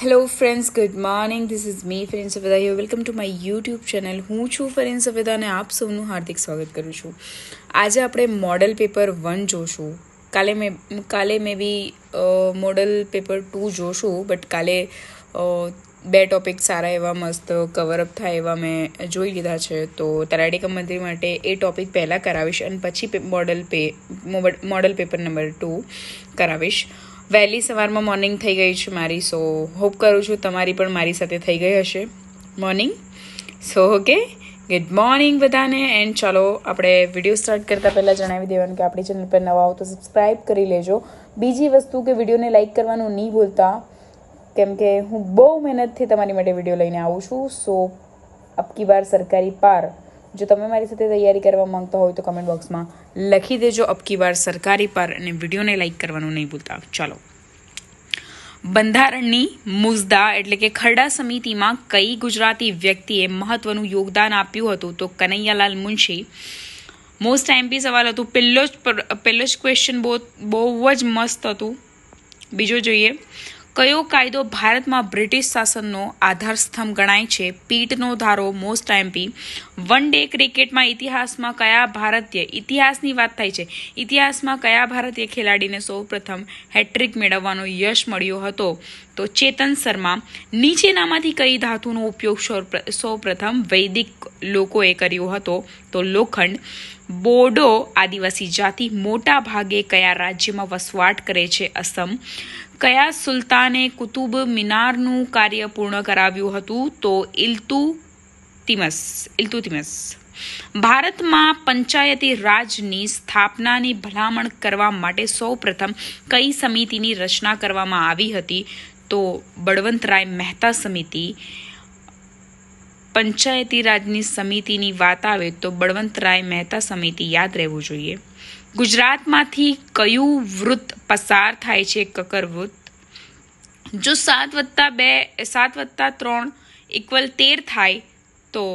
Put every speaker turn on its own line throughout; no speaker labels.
hello friends good morning this is me Farin Saveda you welcome to my YouTube channel હું છું ફરીન સવેદા અને આપ સૌનું હાર્દિક સ્વાગત કરું છું આજે આપણે મોડલ પેપર વન જોશું કાલે મેં કાલે maybe model paper two જોશું બટ કાલે બે ટોપિક સારા એવા મસ્ત કવરઅપ થાય એવા મેં જોઈ લીધા છે તો તરાડીકા મંત્રી માટે એ ટોપિક પહેલાં કરાવીશ અને પછી મોડલ પે મોડલ પેપર નંબર ટુ કરાવીશ વહેલી સવારમાં મોર્નિંગ થઈ ગઈ છે મારી સો હોપ કરું છું તમારી પણ મારી સાથે થઈ ગઈ હશે morning so okay good morning બધાને એન્ડ ચાલો આપણે વિડીયો સ્ટાર્ટ કરતાં પહેલાં જણાવી દેવાનું કે આપણી ચેનલ પર નવા આવો તો સબસ્ક્રાઈબ કરી લેજો બીજી વસ્તુ કે વિડીયોને લાઇક કરવાનું નહીં ભૂલતા કેમ કે હું બહુ મહેનતથી તમારી માટે વિડીયો લઈને આવું છું સો અબકી બાર સરકારી પાર જો તમે મારી સાથે તૈયારી કરવા માંગતા હોય તો કમેન્ટ બોક્સમાં લખી દેજો અબકી વાર સરકારી પર અને વિડીયોને લાઇક કરવાનું નહીં ભૂલતા ચાલો બંધારણની મુસદા એટલે કે ખરડા સમિતિમાં કઈ ગુજરાતી વ્યક્તિએ મહત્વનું યોગદાન આપ્યું હતું તો કનૈયાલાલ મુનશી મોસ્ટ એમપી સવાલ હતું પહેલો જ પહેલો જ ક્વેશ્ચન બહુ બહુ જ મસ્ત હતું બીજો જોઈએ કયો કાયદો ભારતમાં બ્રિટિશ શાસનનો આધારસ્તંભ ગણાય છે પીટનો ધારો મોસ્ટ એમ્પી વન ડે ક્રિકેટમાં ઇતિહાસમાં કયા ભારતીય ઇતિહાસની વાત થાય છે ઇતિહાસમાં કયા ભારતીય ખેલાડીને સૌપ્રથમ હેટ્રિક મેળવવાનો યશ મળ્યો હતો તો ચેતન શર્મા નીચેનામાંથી કઈ ધાતુનો ઉપયોગ સૌ સૌપ્રથમ વૈદિક લોકોએ કર્યો હતો તો લોખંડ બોડો આદિવાસી જાતિ મોટા ભાગે કયા રાજ્યમાં વસવાટ કરે છે અસમ કયા સુલતાને કુતુબ મિનારનું કાર્ય પૂર્ણ કરાવ્યું હતું તો ઇલ્તુ તિમસ ઇલ્તુતિમસ ભારતમાં પંચાયતી રાજની સ્થાપનાની ભલામણ કરવા માટે સૌપ્રથમ કઈ સમિતિની રચના કરવામાં આવી હતી તો બળવંતરાય મહેતા સમિતિ પંચાયતી રાજની સમિતિની વાત આવે તો બળવંતરાય મહેતા સમિતિ યાદ રહેવું જોઈએ ગુજરાતમાંથી કયું વૃત્ત પસાર થાય છે કકર વૃત્ત જો સાત વત્તા બે સાત વત્તા ત્રણ ઇક્વલ તેર થાય તો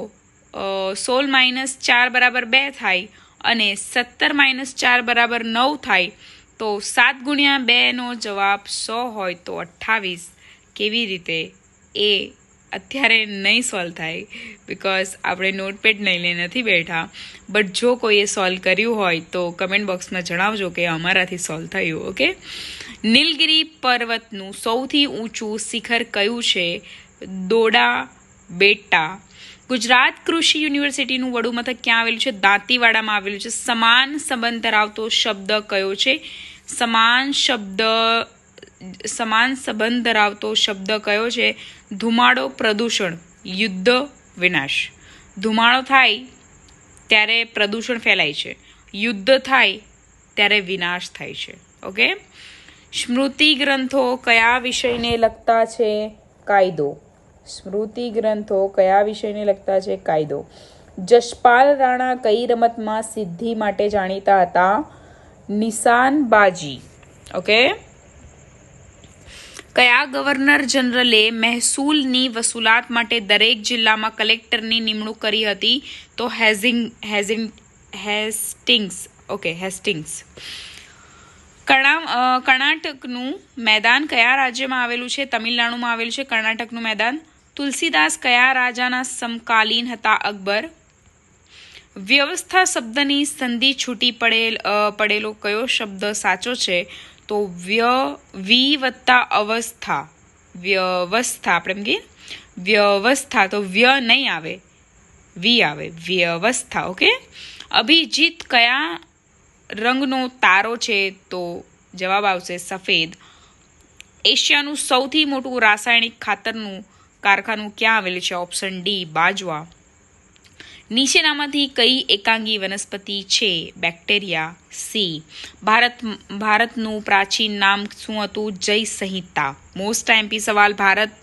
સોળ માઇનસ ચાર બરાબર બે થાય અને સત્તર માઇનસ ચાર બરાબર નવ થાય તો સાત ગુણ્યા બેનો જવાબ સો હોય તો અઠ્ઠાવીસ કેવી રીતે એ અત્યારે નહીં સોલ્વ થાય બિકોઝ આપણે નોટપેડ નહીં લઈ નથી બેઠા બટ જો કોઈએ સોલ્વ કર્યું હોય તો કમેન્ટ બોક્સમાં જણાવજો કે અમારાથી સોલ્વ થયું ઓકે નીલગિરી પર્વતનું સૌથી ઊંચું શિખર કયું છે દોડા બેટા ગુજરાત કૃષિ યુનિવર્સિટીનું વડું મથક ક્યાં આવેલું છે દાંતીવાડામાં આવેલું છે સમાન સંબંધ ધરાવતો શબ્દ કયો છે સમાન શબ્દ સમાન સંબંધ ધરાવતો શબ્દ કયો છે ધુમાડો પ્રદૂષણ યુદ્ધ વિનાશ ધુમાડો થાય ત્યારે પ્રદૂષણ ફેલાય છે યુદ્ધ થાય ત્યારે વિનાશ થાય છે ઓકે સ્મૃતિ ગ્રંથો કયા વિષયને લગતા છે કાયદો સ્મૃતિ ગ્રંથો કયા વિષયને લગતા છે કાયદો જશપાલ રાણા કઈ રમતમાં સિદ્ધિ માટે જાણીતા હતા નિશાન બાજી ઓકે કયા ગવર્નર જનરલે મહેસૂલની વસૂલાત માટે દરેક જિલ્લામાં કલેક્ટરની નિમણૂક કરી હતી તો હેઝિંગ હેઝિંગ હેસ્ટિંગ્સ ઓકે હેસ્ટિંગ્સ કર્ણાટકનું મેદાન કયા રાજ્યમાં આવેલું છે તમિલનાડુમાં આવેલું છે કર્ણાટકનું મેદાન તુલસીદાસ કયા રાજાના સમકાલીન હતા અકબર વ્યવસ્થા શબ્દની સંધિ છૂટી પડેલ પડેલો કયો શબ્દ સાચો છે તો વ્ય વી વત્તા અવસ્થા વ્યવસ્થા આપણે એમ કહીએ વ્યવસ્થા તો વ્ય નહીં આવે વી આવે વ્યવસ્થા ઓકે અભિજીત કયા રંગનો તારો છે તો જવાબ આવશે સફેદ એશિયાનું સૌથી મોટું રાસાયણિક ખાતરનું કારખાનું ક્યાં આવેલું છે ઓપ્શન ડી બાજવા નીચેનામાંથી કઈ એકાંગી વનસ્પતિ છે બેક્ટેરિયા સી ભારત ભારતનું પ્રાચીન નામ શું હતું જય સંહિતા મોસ્ટ એમપી સવાલ Bharat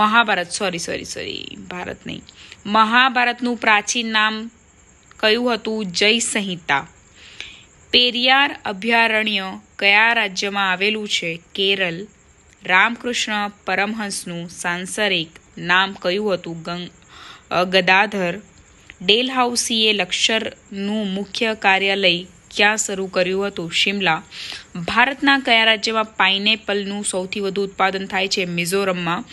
Mahabharat sorry sorry sorry Bharat નહીં મહાભારતનું પ્રાચીન નામ કયું હતું જય સંહિતા પેરિયાર અભયારણ્ય કયા રાજ્યમાં આવેલું છે કેરળ રામકૃષ્ણ પરમહંસનું સાંસારિક નામ કયું હતું ગંગ ગદાધર ડેલ હાઉસીએ લશ્કરનું મુખ્ય કાર્યાલય ક્યાં શરૂ કર્યું હતું શિમલા ભારતના કયા રાજ્યમાં પાઇનેપલનું સૌથી વધુ ઉત્પાદન થાય છે મિઝોરમમાં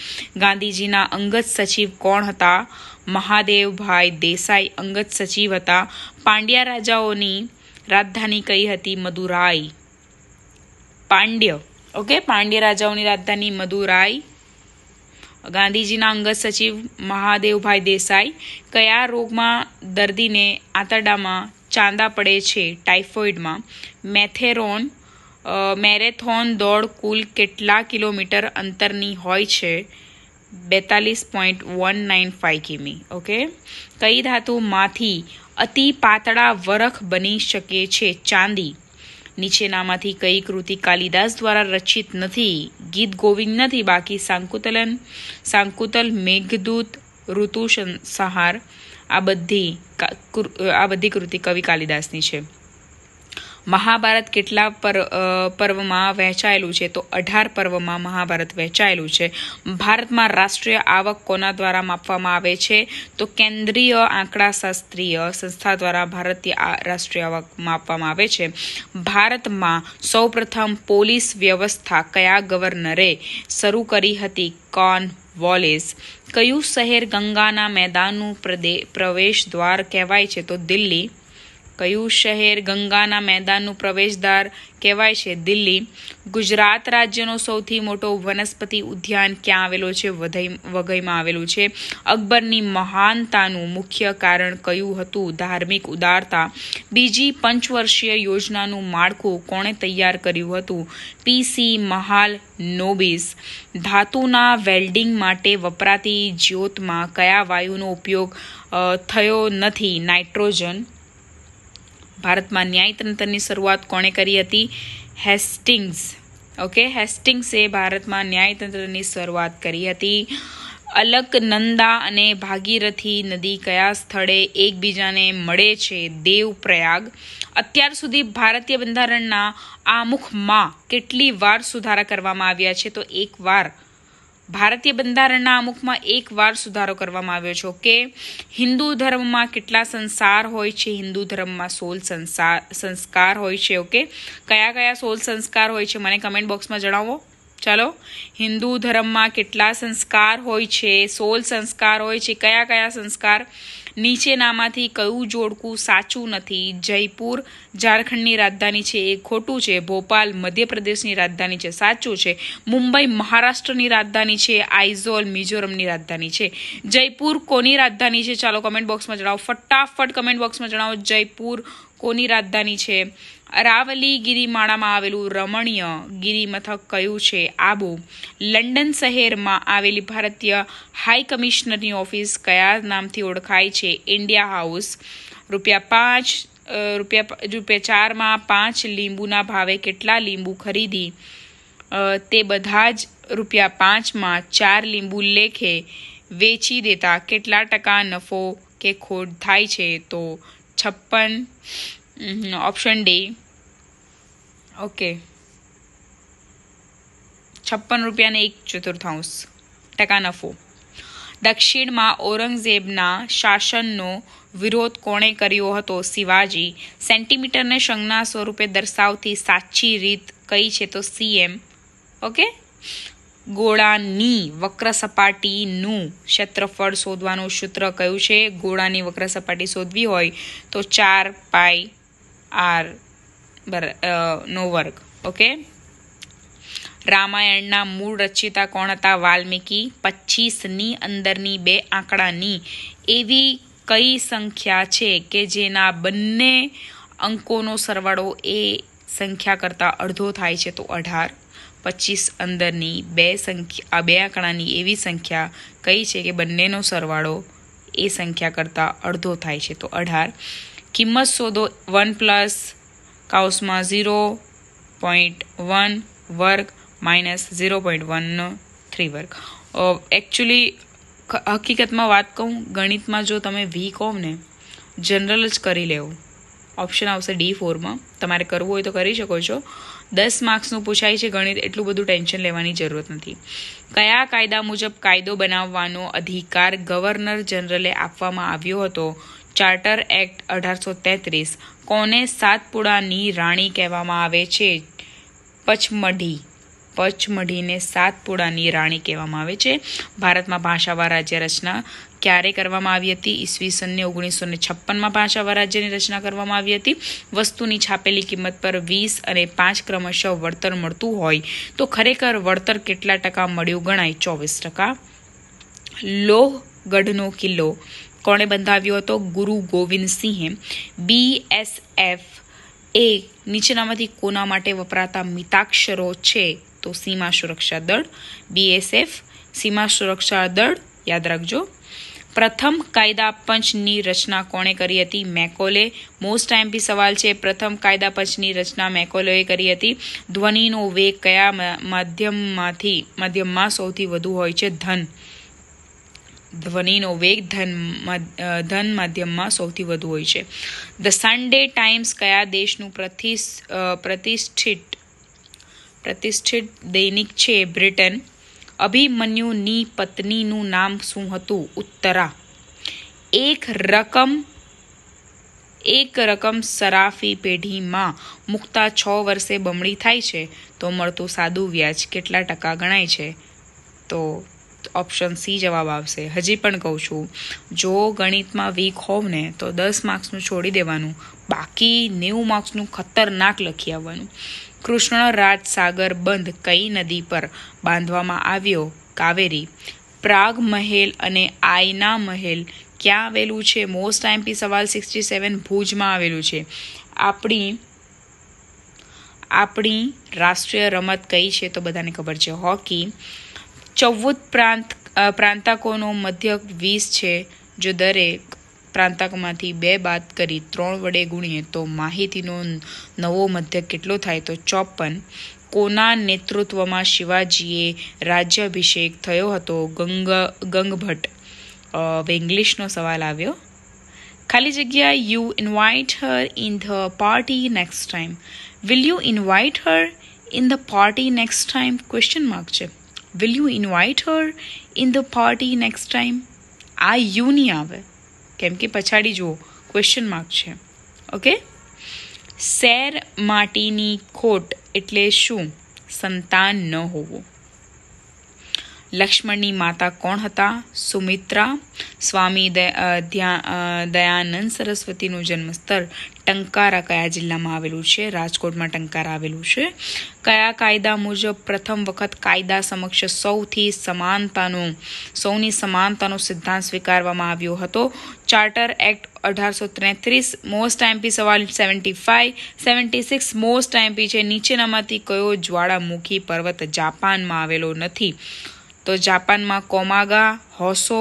ગાંધીજીના અંગત સચિવ કોણ હતા મહાદેવભાઈ દેસાઈ અંગત સચિવ હતા પાંડ્યા રાજાઓની રાજધાની કઈ હતી મદુરાઈ પાંડ્ય ઓકે પાંડ્ય રાજાઓની રાજધાની મદુરાઈ ગાંધીજીના અંગત સચિવ મહાદેવભાઈ દેસાઈ કયા રોગમાં દર્દીને આંતરડામાં ચાંદા પડે છે ટાઇફોઇડમાં મેથેરોન મેરેથોન દોડ કુલ કેટલા કિલોમીટર અંતરની હોય છે બેતાલીસ પોઈન્ટ વન નાઇન ફાઇવ કિમી ઓકે કઈ ધાતુમાંથી અતિ પાતળા વરખ બની શકે છે ચાંદી નીચેનામાંથી કઈ કૃતિ કાલિદાસ દ્વારા રચિત નથી ગીત ગોવિંદ નથી બાકી સાંકુતલન સાંકુતલ મેઘદૂત ઋતુ સંહાર આ બધી આ બધી કૃતિ કવિ કાલિદાસની છે મહાભારત કેટલા પર્વમાં વહેંચાયેલું છે તો અઢાર પર્વમાં મહાભારત વહેંચાયેલું છે ભારતમાં રાષ્ટ્રીય આવક કોના દ્વારા માપવામાં આવે છે તો કેન્દ્રીય આંકડાશાસ્ત્રીય સંસ્થા દ્વારા ભારતીય રાષ્ટ્રીય આવક માપવામાં આવે છે ભારતમાં સૌપ્રથમ પોલીસ વ્યવસ્થા કયા ગવર્નરે શરૂ કરી હતી કોન વોલેસ કયું શહેર ગંગાના મેદાનનું પ્રવેશ દ્વાર કહેવાય છે તો દિલ્હી કયું શહેર ગંગાના મેદાનનું પ્રવેશદ્વાર કહેવાય છે દિલ્હી ગુજરાત રાજ્યનો સૌથી મોટો વનસ્પતિ ઉદ્યાન ક્યાં આવેલો છે વઘઈમાં આવેલું છે અકબરની મહાનતાનું મુખ્ય કારણ કયું હતું ધાર્મિક ઉદારતા બીજી પંચવર્ષીય યોજનાનું માળખું કોણે તૈયાર કર્યું હતું પીસી મહાલ નોબિસ ધાતુના વેલ્ડિંગ માટે વપરાતી જ્યોતમાં કયા વાયુનો ઉપયોગ થયો નથી નાઇટ્રોજન ભારતમાં ન્યાયતંત્રની શરૂઆત કોણે કરી હતી હેસ્ટિંગ્સ ઓકે હેસ્ટિંગ્સે ભારતમાં ન્યાયતંત્રની શરૂઆત કરી હતી અલકનંદા અને ભાગીરથી નદી કયા સ્થળે એકબીજાને મળે છે દેવપ્રયાગ અત્યાર સુધી ભારતીય બંધારણના આમુખમાં કેટલી વાર સુધારા કરવામાં આવ્યા છે તો એક વાર ભારતીય બંધારણના અમુકમાં એકવાર સુધારો કરવામાં આવ્યો છે કે હિન્દુ ધર્મમાં કેટલા સંસાર હોય છે હિન્દુ ધર્મમાં સોલ સંસાર સંસ્કાર હોય છે ઓકે કયા કયા સોલ સંસ્કાર હોય છે મને કમેન્ટ બોક્સમાં જણાવો ચાલો હિન્દુ ધર્મમાં કેટલા સંસ્કાર હોય છે સોલ સંસ્કાર હોય છે કયા કયા સંસ્કાર નીચેનામાંથી કયું જોડકું સાચું નથી જયપુર ઝારખંડની રાજધાની છે એ ખોટું છે ભોપાલ મધ્યપ્રદેશની રાજધાની છે સાચું છે મુંબઈ મહારાષ્ટ્રની રાજધાની છે આઇઝોલ મિઝોરમની રાજધાની છે જયપુર કોની રાજધાની છે ચાલો કમેન્ટ બોક્સમાં જણાવો ફટાફટ કમેન્ટ બોક્સમાં જણાવો જયપુર કોની રાજધાની છે અરાવલી ગિરિમાળામાં આવેલું રમણીય ગિરિમથક કયું છે આબુ લંડન શહેરમાં આવેલી ભારતીય હાઈ કમિશનરની ઓફિસ કયા નામથી ઓળખાય છે ઇન્ડિયા હાઉસ રૂપિયા પાંચ રૂપિયા રૂપિયા ચારમાં પાંચ લીંબુના ભાવે કેટલા લીંબુ ખરીદી તે બધા જ રૂપિયા પાંચમાં ચાર લીંબુ લેખે વેચી દેતા કેટલા ટકા નફો કે ખોટ થાય છે તો છપ્પન ઓપ્શન ડી ઓકે છપ્પન રૂપિયાને એક ચતુર્થાંશ ટકા નફો દક્ષિણમાં ઔરંગઝેબના શાસનનો વિરોધ કોણે કર્યો હતો શિવાજી સેન્ટીમીટરને સંજ્ઞા સ્વરૂપે દર્શાવતી સાચી રીત કઈ છે તો સીએમ ઓકે ગોળાની વક્ર સપાટીનું ક્ષેત્રફળ શોધવાનું સૂત્ર કયું છે ગોળાની વક્ર સપાટી શોધવી હોય તો ચાર પાય આર નો વર્ગ ઓકે રામાયણના મૂળ રચયિતા કોણ હતા વાલ્મિકી પચીસની અંદરની બે આંકડાની એવી કઈ સંખ્યા છે કે જેના બંને અંકોનો સરવાળો એ સંખ્યા કરતાં અડધો થાય છે તો અઢાર પચીસ અંદરની બે સંખ્યા આ બે આંકડાની એવી સંખ્યા કઈ છે કે બંનેનો સરવાળો એ સંખ્યા કરતાં અડધો થાય છે તો અઢાર કિંમત શોધો વન પ્લસ કાઉસમાં ઝીરો પોઈન્ટ વન વર્ગ માઇનસ ઝીરો પોઈન્ટ વનનો થ્રી વર્ગ એકચ્યુઅલી હકીકતમાં વાત કહું ગણિતમાં જો તમે વી કહો ને જનરલ જ કરી લેવો ઓપ્શન આવશે ડી ફોરમાં તમારે કરવું હોય તો કરી શકો છો દસ માર્ક્સનું પૂછાય છે ગણિત એટલું બધું ટેન્શન લેવાની જરૂરત નથી કયા કાયદા મુજબ કાયદો બનાવવાનો અધિકાર ગવર્નર જનરલે આપવામાં આવ્યો હતો ચાર્ટર એક્ટ અઢારસો તેત્રીસ કોને સાતપુડાની રાણી કહેવામાં આવે છે પચમઢી પચમઢીને સાતપુડાની રાણી કહેવામાં આવે છે ભારતમાં ભાષાવા રાજ્ય રચના ક્યારે કરવામાં આવી હતી ઈસવીસનને ઓગણીસો ને છપ્પનમાં ભાષાવા રાજ્યની રચના કરવામાં આવી હતી વસ્તુની છાપેલી કિંમત પર વીસ અને પાંચ ક્રમશઃ વળતર મળતું હોય તો ખરેખર વળતર કેટલા ટકા મળ્યું ગણાય ચોવીસ ટકા લોહગઢનો કિલ્લો કોણે બંધાવ્યો હતો ગુરુ ગોવિંદસિંહે બી એસ એફ એ નીચેનામાંથી કોના માટે વપરાતા મિતાક્ષરો છે તો સીમા સુરક્ષા દળ બીએસએફ સીમા સુરક્ષા દળ યાદ રાખજો પ્રથમ કાયદા પંચની રચના કોણે કરી હતી મેકોલે મોસ્ટ બી સવાલ છે પ્રથમ કાયદા પંચની રચના મેકોલોએ કરી હતી ધ્વનિનો વેગ કયા માધ્યમમાંથી માધ્યમમાં સૌથી વધુ હોય છે ધન ધ્વનિનો વેગ ધન ધન માધ્યમમાં સૌથી વધુ હોય છે ધ સન્ડે ટાઈમ્સ કયા દેશનું પ્રતિષ પ્રતિષ્ઠિત પ્રતિષ્ઠિત દૈનિક છે બ્રિટન અભિમન્યુની પત્નીનું નામ શું હતું ઉત્તરા એક રકમ એક રકમ સરાફી પેઢીમાં મૂકતા છ વર્ષે બમણી થાય છે તો મળતું સાદું વ્યાજ કેટલા ટકા ગણાય છે તો ઓપ્શન સી જવાબ આવશે હજી પણ કહું છું જો ગણિતમાં વીક હોવ ને તો દસ માર્ક્સનું છોડી દેવાનું બાકી નેવું માર્ક્સનું ખતરનાક લખી આવવાનું કૃષ્ણ રાજસાગર બંધ કઈ નદી પર બાંધવામાં આવ્યો કાવેરી પ્રાગ મહેલ અને આયના મહેલ ક્યાં આવેલું છે મોસ્ટ આઈમપી સવાલ સિક્સટી સેવન ભુજમાં આવેલું છે આપણી આપણી રાષ્ટ્રીય રમત કઈ છે તો બધાને ખબર છે હોકી ચૌદ પ્રાંત પ્રાંતકોનો મધ્યક વીસ છે જો દરેક પ્રાંતકમાંથી બે બાદ કરી ત્રણ વડે ગુણીએ તો માહિતીનો નવો મધ્યક કેટલો થાય તો ચોપન કોના નેતૃત્વમાં શિવાજીએ રાજ્યાભિષેક થયો હતો ગંગ ગંગભટ્ટ હવે ઇંગ્લિશનો સવાલ આવ્યો ખાલી જગ્યા you invite her in the party next time will you invite her in the party next time question mark છે will you invite her in the party next time આ યુ નહીં આવે કેમ કે પછાડી જુઓ ક્વેશ્ચન માર્ક છે okay સેર માટીની ખોટ એટલે શું સંતાન ન હોવું લક્ષ્મણની માતા કોણ હતા સુમિત્રા સ્વામી દયાનંદ સરસ્વતીનું જન્મસ્થળ ટંકારા કયા જિલ્લામાં આવેલું છે રાજકોટમાં ટંકારા આવેલું છે કયા કાયદા મુજબ પ્રથમ વખત કાયદા સમક્ષ સૌથી સમાનતાનો સૌની સમાનતાનો સિદ્ધાંત સ્વીકારવામાં આવ્યો હતો ચાર્ટર એક્ટ અઢારસો ત્રેત્રીસ મોસ્ટ એમપી સવાલ seventy five seventy six most IMP છે નીચેનામાંથી કયો જ્વાળામુખી પર્વત જાપાનમાં આવેલો નથી તો જાપાનમાં કોમાગા હોસો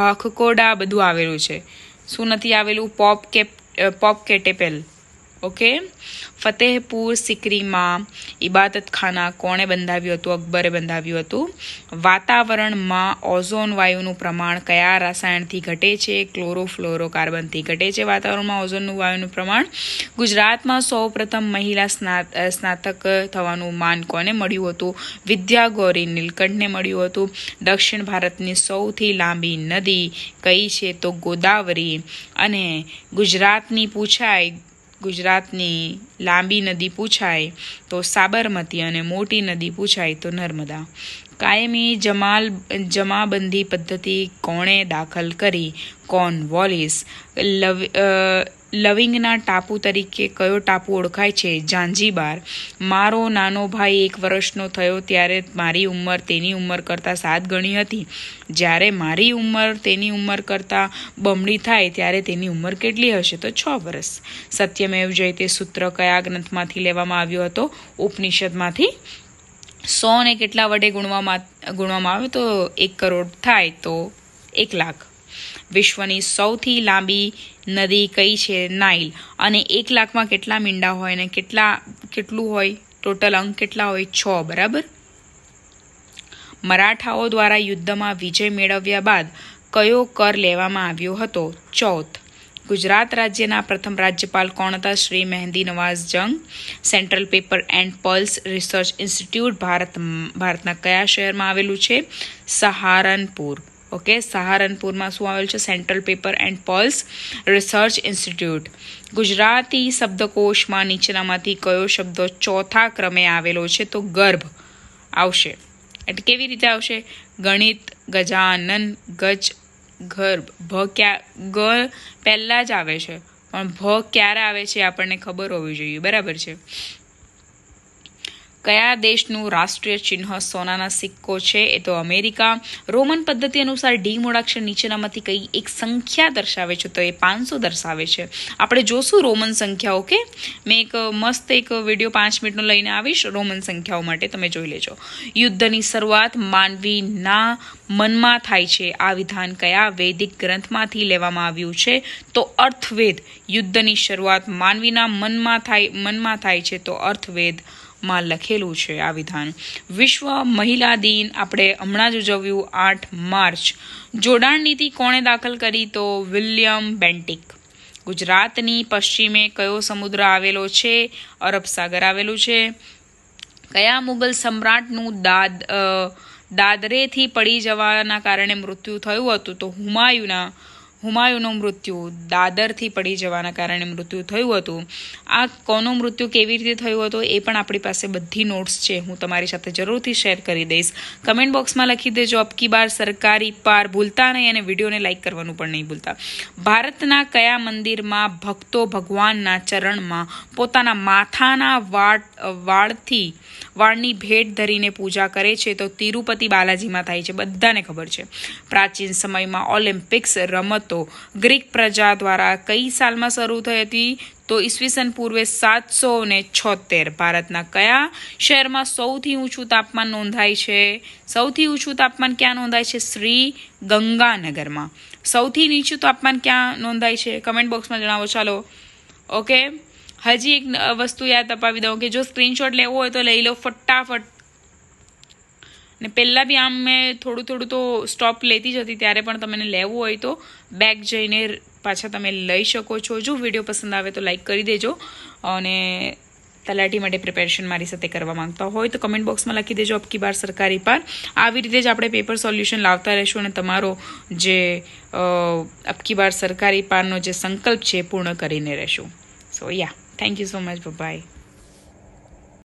હકકોડા બધું આવેલું છે શું નથી આવેલું પોપ કેપ પોપ કેટેપેલ ઓકે ફતેહપુર સિકરીમાં ઇબાદત ખાના કોણે બંધાવ્યું હતું અકબરે બંધાવ્યું હતું વાતાવરણમાં ઓઝોન વાયુનું પ્રમાણ કયા રસાયણથી ઘટે છે ક્લોરોફ્લોરોકાર્બનથી ઘટે છે વાતાવરણમાં ઓઝોનનું વાયુનું પ્રમાણ ગુજરાતમાં સૌપ્રથમ મહિલા સ્નાતક થવાનું માન કોને મળ્યું હતું વિદ્યા ગૌરી નીલકંઠને મળ્યું હતું દક્ષિણ ભારતની સૌથી લાંબી નદી કઈ છે તો ગોદાવરી અને ગુજરાતની પૂછાય ગુજરાતની લાંબી નદી પૂછાય તો સાબરમતી અને મોટી નદી પૂછાય તો નર્મદા કાયમી જમાલ જમાબંધી પદ્ધતિ કોણે દાખલ કરી કોન વોલિસ લવ લવિંગના ટાપુ તરીકે કયો ટાપુ ઓળખાય છે ઝાંઝીબાર મારો નાનો ભાઈ એક વર્ષનો થયો ત્યારે મારી ઉંમર તેની ઉંમર કરતાં સાત ગણી હતી જ્યારે મારી ઉંમર તેની ઉંમર કરતાં બમણી થાય ત્યારે તેની ઉંમર કેટલી હશે તો છ વર્ષ સત્યમેવ જયતે સૂત્ર કયા ગ્રંથમાંથી લેવામાં આવ્યો હતો ઉપનિષદમાંથી સોને કેટલા વડે ગુણવામાં ગુણવામાં આવે તો એક કરોડ થાય તો એક લાખ વિશ્વની સૌથી લાંબી નદી કઈ છે નાઇલ અને એક લાખમાં કેટલા મીંડા હોય અને કેટલા કેટલું હોય ટોટલ અંક કેટલા હોય છ બરાબર મરાઠાઓ દ્વારા યુદ્ધમાં વિજય મેળવ્યા બાદ કયો કર લેવામાં આવ્યો હતો ચોથ ગુજરાત રાજ્યના પ્રથમ રાજ્યપાલ કોણ હતા Shri Mehdi Nawaz Jung central paper and pulse research institute Bharat ભારતના કયા શહેરમાં આવેલું છે સહારનપુર ઓકે સહારનપુરમાં શું આવેલું છે central paper and pulse research institute Gujarati શબ્દકોશમાં નીચેનામાંથી કયો શબ્દ ચોથા ક્રમે આવેલો છે તો ગર્ભ આવશે એટલે કેવી રીતે આવશે ગણિત ગજાનન ગજ ગર્ભ ભ ક્યાં ગ પહેલાં જ આવે છે પણ ભ ક્યારે આવે છે આપણને ખબર હોવી જોઈએ બરાબર છે કયા દેશનું રાષ્ટ્રીય ચિહ્ન સોનાના સિક્કો છે એ તો અમેરિકા રોમન પદ્ધતિ અનુસાર ડી મૂળાક્ષર નીચેનામાંથી કઈ એક સંખ્યા દર્શાવે છે તો એ પાંચસો દર્શાવે છે આપણે જોશું રોમન સંખ્યાઓ કે મેં એક મસ્ત એક વિડીયો પાંચ મિનિટનો લઈને આવીશ રોમન સંખ્યાઓ માટે તમે જોઈ લેજો યુદ્ધની શરૂઆત માનવીના મનમાં થાય છે આ વિધાન કયા વૈદિક ગ્રંથમાંથી લેવામાં આવ્યું છે તો અર્થવેદ યુદ્ધની શરૂઆત માનવીના મનમાં થાય મનમાં થાય છે તો અર્થવેદ માં લખેલું છે આ વિધાન વિશ્વ મહિલા દિન આપણે હમણાં જ ઉજવ્યું આઠ માર્ચ જોડાણ નીતિ કોણે દાખલ કરી તો વિલિયમ બેન્ટિક ગુજરાતની પશ્ચિમે કયો સમુદ્ર આવેલો છે અરબ સાગર આવેલું છે કયા મુગલ સમ્રાટનું દાદ દાદરેથી પડી જવાના કારણે મૃત્યુ થયું હતું તો હુમાયુના હુમાયુનું મૃત્યુ દાદરથી પડી જવાના કારણે મૃત્યુ થયું હતું આ કોનું મૃત્યુ કેવી રીતે થયું હતું એ પણ આપણી પાસે બધી નોટ્સ છે હું તમારી સાથે જરૂરથી શેર કરી દઈશ કમેન્ટ બોક્સમાં લખી દેજો અબકી બાર સરકારી પાર ભૂલતા નહીં અને વિડીયોને લાઇક કરવાનું પણ નહીં ભૂલતા ભારતના કયા મંદિરમાં ભક્તો ભગવાનના ચરણમાં પોતાના માથાના વાળ વાળથી વાળની ભેટ ધરીને પૂજા કરે છે તો તિરુપતિ બાલાજીમાં થાય છે બધાને ખબર છે પ્રાચીન સમયમાં ઓલિમ્પિક્સ રમત હતો ગ્રીક પ્રજા દ્વારા કઈ સાલમાં શરૂ થઈ હતી તો ઈસવીસન પૂર્વે સાતસો ને છોતેર ભારતના કયા શહેરમાં સૌથી ઊંચું તાપમાન નોંધાય છે સૌથી ઊંચું તાપમાન ક્યાં નોંધાય છે શ્રી ગંગાનગરમાં સૌથી નીચું તાપમાન ક્યાં નોંધાય છે કમેન્ટ બોક્સમાં જણાવો ચાલો ઓકે હજી એક વસ્તુ યાદ અપાવી દઉં કે જો સ્ક્રીનશોટ લેવો હોય તો લઈ લો ફટાફટ ને પહેલાં બી આમ મેં થોડું થોડું તો સ્ટોપ લેતી જ હતી ત્યારે પણ તમને લેવું હોય તો બેગ જઈને પાછા તમે લઈ શકો છો જો વિડીયો પસંદ આવે તો લાઈક કરી દેજો અને તલાટી માટે પ્રિપેરેશન મારી સાથે કરવા માંગતા હોય તો કમેન્ટ બોક્સમાં લખી દેજો અબકી બાર સરકારી પાર આવી રીતે જ આપણે પેપર સોલ્યુશન લાવતા રહેશું અને તમારો જે અબકી બાર સરકારી પારનો જે સંકલ્પ છે પૂર્ણ કરીને રહેશું so yeah thank you so much by